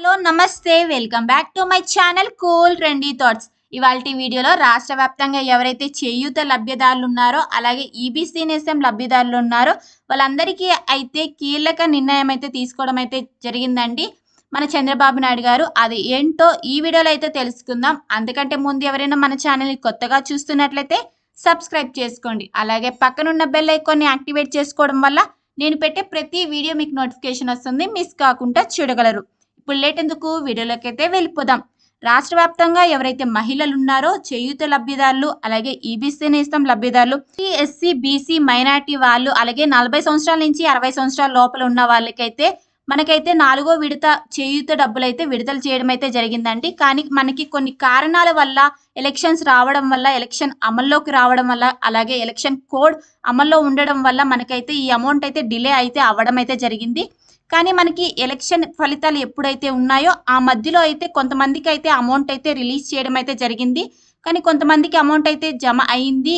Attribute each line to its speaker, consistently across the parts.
Speaker 1: hello నమస్తే welcome back to my channel Cool Trendy Thoughts ఇవాళ వీడియోలో రాష్ట్ర వ్యాప్తంగా ఎవరైతే చేయూత లబ్ధిదారులు ఉన్నారో అలాగే ఈబీసీ e నేస్తం లబ్ధిదారులు ఉన్నారో వాళ్ళందరికీ అయితే కీలక నిర్ణయం అయితే తీసుకోవడం అయితే జరిగిందండి మన చంద్రబాబు నాయుడు గారు అది ఏంటో ఈ వీడియోలో అయితే తెలుసుకుందాం అందుకంటే ముందు ఎవరైనా మన ఛానల్ని కొత్తగా చూస్తున్నట్లయితే సబ్స్క్రైబ్ చేసుకోండి అలాగే పక్కనున్న బెల్ ఐకోన్ని యాక్టివేట్ చేసుకోవడం వల్ల నేను పెట్టే ప్రతి వీడియో మీకు నోటిఫికేషన్ వస్తుంది మిస్ కాకుండా చూడగలరు ఇప్పుడు లేటెందుకు వీడియోలోకైతే వెళ్ళిపోదాం రాష్ట్ర వ్యాప్తంగా ఎవరైతే మహిళలు ఉన్నారో చేయూత లబ్ధిదారులు అలాగే ఈబీసీ e నేస్తం లబ్ధిదారులు ఎస్సీ e బీసీ మైనార్టీ వాళ్ళు అలాగే నలభై సంవత్సరాల నుంచి అరవై సంవత్సరాల లోపల ఉన్న వాళ్ళకైతే మనకైతే నాలుగో విడత చేయూత డబ్బులు అయితే విడుదల చేయడం అయితే జరిగిందండి కానీ మనకి కొన్ని కారణాల వల్ల ఎలక్షన్స్ రావడం వల్ల ఎలక్షన్ అమల్లోకి రావడం వల్ల అలాగే ఎలక్షన్ కోడ్ అమల్లో ఉండడం వల్ల మనకైతే ఈ అమౌంట్ అయితే డిలే అయితే అవ్వడం అయితే జరిగింది కానీ మనకి ఎలక్షన్ ఫలితాలు ఎప్పుడైతే ఉన్నాయో ఆ మధ్యలో అయితే కొంతమందికి అయితే అమౌంట్ అయితే రిలీజ్ చేయడం అయితే జరిగింది కానీ కొంతమందికి అమౌంట్ అయితే జమ అయింది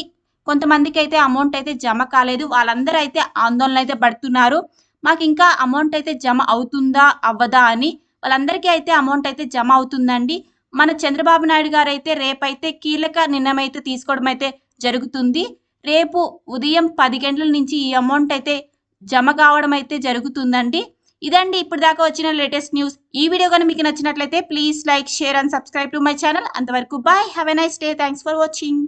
Speaker 1: కొంతమందికి అయితే అమౌంట్ అయితే జమ కాలేదు వాళ్ళందరూ అయితే ఆందోళన అయితే పడుతున్నారు మాకు ఇంకా అమౌంట్ అయితే జమ అవుతుందా అవ్వదా అని వాళ్ళందరికీ అయితే అమౌంట్ అయితే జమ అవుతుందండి మన చంద్రబాబు నాయుడు గారు అయితే రేపైతే కీలక నిర్ణయం అయితే తీసుకోవడం అయితే జరుగుతుంది రేపు ఉదయం పది గంటల నుంచి ఈ అమౌంట్ అయితే జమ కావడం అయితే జరుగుతుందండి ఇదండి ఇప్పుడు దాకా వచ్చిన లేటెస్ట్ న్యూస్ ఈ వీడియో కనుక మీకు నచ్చినట్లయితే please like share and subscribe to my channel అంతవరకు bye have a nice day thanks for watching